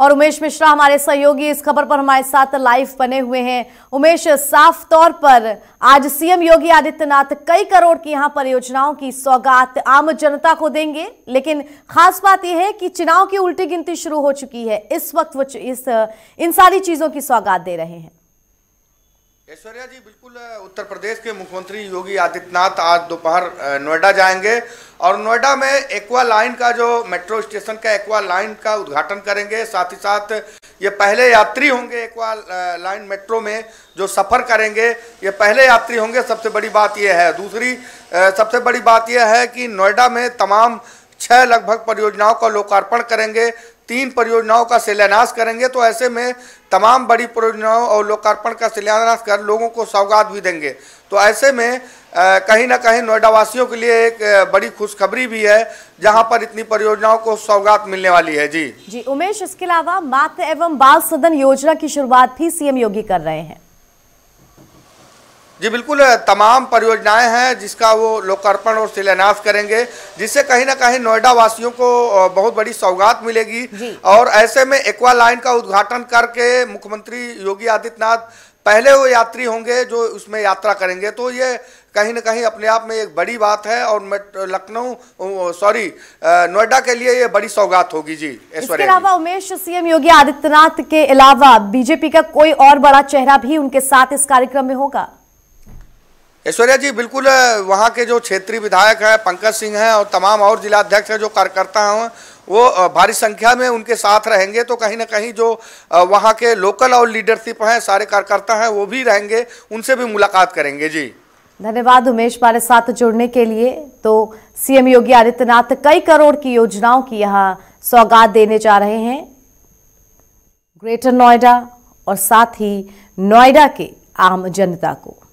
और उमेश मिश्रा हमारे सहयोगी इस खबर पर हमारे साथ लाइव बने हुए हैं उमेश साफ तौर पर आज सीएम योगी आदित्यनाथ कई करोड़ की यहां परियोजनाओं की सौगात आम जनता को देंगे लेकिन खास बात यह है कि चुनाव की उल्टी गिनती शुरू हो चुकी है इस वक्त वो इस इन सारी चीजों की सौगात दे रहे हैं ऐश्वर्या जी बिल्कुल उत्तर प्रदेश के मुख्यमंत्री योगी आदित्यनाथ आज दोपहर नोएडा जाएंगे और नोएडा में एक्वा लाइन का जो मेट्रो स्टेशन का एक्वा लाइन का उद्घाटन करेंगे साथ ही साथ ये पहले यात्री होंगे एक्वा लाइन मेट्रो में जो सफ़र करेंगे ये पहले यात्री होंगे सबसे बड़ी बात यह है दूसरी सबसे बड़ी बात यह है कि नोएडा में तमाम छः लगभग परियोजनाओं का लोकार्पण करेंगे तीन परियोजनाओं का शिलान्यास करेंगे तो ऐसे में तमाम बड़ी परियोजनाओं और लोकार्पण का शिलान्यास कर लोगों को सौगात भी देंगे तो ऐसे में कहीं ना कहीं नोएडा वासियों के लिए एक बड़ी खुशखबरी भी है जहां पर इतनी परियोजनाओं को सौगात मिलने वाली है जी जी उमेश इसके अलावा मातृ एवं बाल सदन योजना की शुरुआत भी सीएम योगी कर रहे हैं जी बिल्कुल तमाम परियोजनाएं हैं जिसका वो लोकार्पण और शिलान्यास करेंगे जिससे कहीं ना कहीं नोएडा वासियों को बहुत बड़ी सौगात मिलेगी और ऐसे में एक्वा लाइन का उद्घाटन करके मुख्यमंत्री योगी आदित्यनाथ पहले वो यात्री होंगे जो उसमें यात्रा करेंगे तो ये कहीं ना कहीं अपने आप में एक बड़ी बात है और लखनऊ सॉरी नोएडा के लिए ये बड़ी सौगात होगी जी इसके अलावा उमेश सीएम योगी आदित्यनाथ के अलावा बीजेपी का कोई और बड़ा चेहरा भी उनके साथ इस कार्यक्रम में होगा ऐश्वर्या जी बिल्कुल वहाँ के जो क्षेत्रीय विधायक हैं पंकज सिंह हैं और तमाम और जिलाध्यक्ष हैं जो कार्यकर्ता हैं वो भारी संख्या में उनके साथ रहेंगे तो कहीं ना कहीं जो वहाँ के लोकल और लीडरशिप हैं सारे कार्यकर्ता हैं वो भी रहेंगे उनसे भी मुलाकात करेंगे जी धन्यवाद उमेश हमारे साथ जुड़ने के लिए तो सीएम योगी आदित्यनाथ कई करोड़ की योजनाओं की यहाँ सौगात देने जा रहे हैं ग्रेटर नोएडा और साथ ही नोएडा के आम जनता को